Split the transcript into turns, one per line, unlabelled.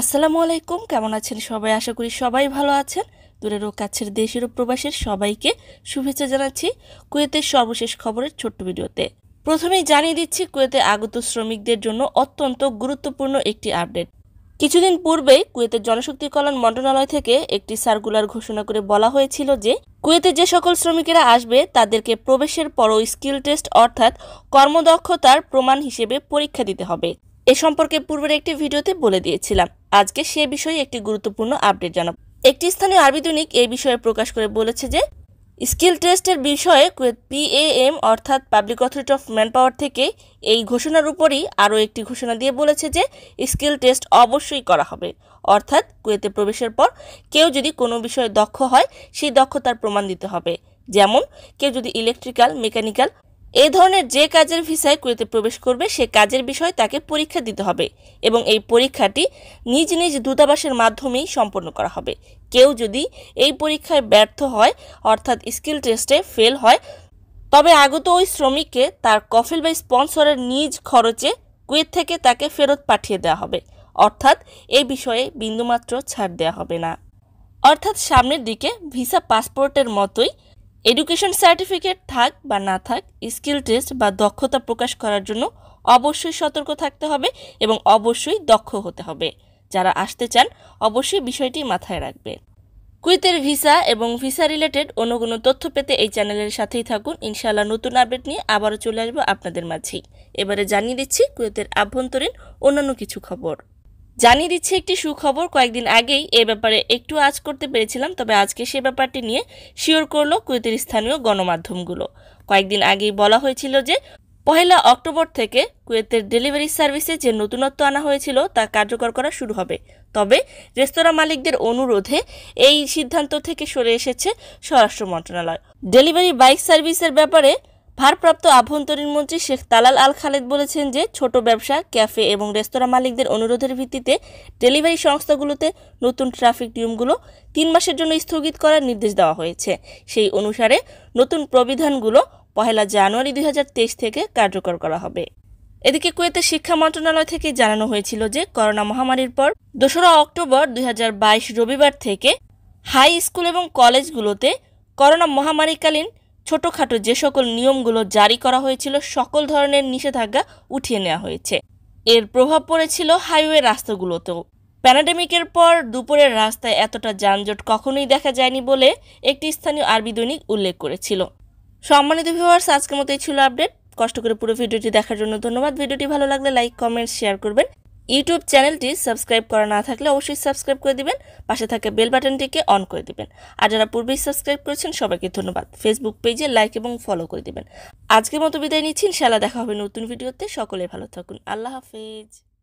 আসসালামু আলাইকুম কেমন আছেন সবাই আশা করি সবাই ভালো আছেন দূরের ও কাছের দেশের ও প্রবাসের সবাইকে শুভেচ্ছা জানাচ্ছি কুয়েতের সর্বশেষ খবরের ছোট্ট ভিডিওতে প্রথমেই জানিয়ে দিচ্ছি কুয়েতে আগত শ্রমিকদের জন্য অত্যন্ত গুরুত্বপূর্ণ একটি আপডেট কিছুদিন পূর্বেই কুয়েতের জনশক্তি কল্যাণ মন্ত্রণালয় থেকে একটি সার্কুলার ঘোষণা করে বলা হয়েছিল যে কুয়েতে যে সকল শ্রমিকেরা আসবে তাদেরকে প্রবেশের পরও স্কিল টেস্ট অর্থাৎ কর্মদক্ষতার প্রমাণ হিসেবে পরীক্ষা দিতে হবে এ সম্পর্কে পূর্বের একটি ভিডিওতে বলে দিয়েছিলাম আজকে সে বিষয়ে একটি গুরুত্বপূর্ণ আপডেট জানাব একটি স্থানীয় আরবি দৈনিক এই বিষয়ে প্রকাশ করে বলেছে যে স্কিল টেস্টের বিষয়ে কুয়েত পিএএম অর্থাৎ public authority of manpower থেকে এই ঘোষণার উপরই আরও একটি ঘোষণা দিয়ে বলেছে যে স্কিল টেস্ট অবশ্যই করা হবে অর্থাৎ কুয়েতে প্রবেশের পর কেউ যদি কোনো বিষয়ে দক্ষ হয় সেই দক্ষতার প্রমাণ দিতে হবে যেমন কেউ যদি ইলেকট্রিক্যাল মেকানিক্যাল এ ধরনের যে কাজের ভিসায় কুয়েতে প্রবেশ করবে সে কাজের বিষয়ে তাকে পরীক্ষা দিতে হবে এবং এই পরীক্ষাটি নিজ নিজ দূতাবাসের মাধ্যমেই সম্পন্ন করা হবে কেউ যদি এই পরীক্ষায় ব্যর্থ হয় অর্থাৎ স্কিল টেস্টে ফেল হয় তবে আগত ওই শ্রমিককে তার কফিল বা স্পন্সরের নিজ খরচে কুয়েত থেকে তাকে ফেরত পাঠিয়ে দেওয়া হবে অর্থাৎ এই বিষয়ে বিন্দুমাত্র ছাড় দেওয়া হবে না অর্থাৎ সামনের দিকে ভিসা পাসপোর্টের মতোই এডুকেশন সার্টিফিকেট থাক বা না থাক স্কিল টেস্ট বা দক্ষতা প্রকাশ করার জন্য অবশ্যই সতর্ক থাকতে হবে এবং অবশ্যই দক্ষ হতে হবে যারা আসতে চান অবশ্যই বিষয়টি মাথায় রাখবে কুইতের ভিসা এবং ভিসা রিলেটেড অন্য কোনো তথ্য পেতে এই চ্যানেলের সাথেই থাকুন ইনশাআল্লাহ নতুন আপডেট নিয়ে আবারও চলে আসবো আপনাদের মাঝেই এবারে জানিয়ে দিচ্ছি কুয়েতের আভ্যন্তরীণ অন্যান্য কিছু খবর জানিয়ে দিচ্ছে একটি সুখবর কয়েকদিন আগেই এ ব্যাপারে একটু আজ করতে পেরেছিলাম তবে আজকে সে ব্যাপারটি নিয়ে শিওর করলো কুয়েতের স্থানীয় গণমাধ্যমগুলো কয়েকদিন আগেই বলা হয়েছিল যে পহেলা অক্টোবর থেকে কুয়েতের ডেলিভারি সার্ভিসে যে নতুনত্ব আনা হয়েছিল তা কার্যকর করা শুরু হবে তবে রেস্তোরাঁ মালিকদের অনুরোধে এই সিদ্ধান্ত থেকে সরে এসেছে স্বরাষ্ট্র মন্ত্রণালয় ডেলিভারি বাইক সার্ভিসের ব্যাপারে ভারপ্রাপ্ত আভ্যন্তরীণ মন্ত্রী শেখ তালাল আল খালেদ বলেছেন যে ছোট ব্যবসা ক্যাফে এবং রেস্তোরাঁ মালিকদের অনুরোধের ভিত্তিতে ডেলিভারি সংস্থাগুলোতে নতুন ট্রাফিক নিয়মগুলো তিন মাসের জন্য স্থগিত করার নির্দেশ দেওয়া হয়েছে সেই অনুসারে নতুন প্রবিধানগুলো পহেলা জানুয়ারি দুই থেকে কার্যকর করা হবে এদিকে কুয়েতে শিক্ষা মন্ত্রণালয় থেকে জানানো হয়েছিল যে করোনা মহামারীর পর দোসরা অক্টোবর দুই রবিবার থেকে হাই স্কুল এবং কলেজগুলোতে করোনা মহামারীকালীন ছোটোখাটো যে সকল নিয়মগুলো জারি করা হয়েছিল সকল ধরনের নিষেধাজ্ঞা উঠিয়ে নেওয়া হয়েছে এর প্রভাব পড়েছিল হাইওয়ে রাস্তাগুলোতেও প্যানাডেমিকের পর দুপুরের রাস্তায় এতটা যানজট কখনোই দেখা যায়নি বলে একটি স্থানীয় আরবি দৈনিক উল্লেখ করেছিল সম্মানিত ভিউয়ার্স আজকের মতোই ছিল আপডেট কষ্ট করে পুরো ভিডিওটি দেখার জন্য ধন্যবাদ ভিডিওটি ভালো লাগলে লাইক কমেন্ট শেয়ার করবেন ইউটিউব চ্যানেলটি সাবস্ক্রাইব করা না থাকলে অবশ্যই সাবস্ক্রাইব করে দিবেন পাশে থাকে বেল বাটনটিকে অন করে দিবেন আর যারা পূর্বেই সাবস্ক্রাইব করেছেন সবাইকে ধন্যবাদ ফেসবুক পেজে লাইক এবং ফলো করে দিবেন আজকের মতো বিদায় নিচ্ছেন ইনশাআল্লাহ দেখা হবে নতুন ভিডিওতে সকলে ভালো থাকুন আল্লাহ হাফেজ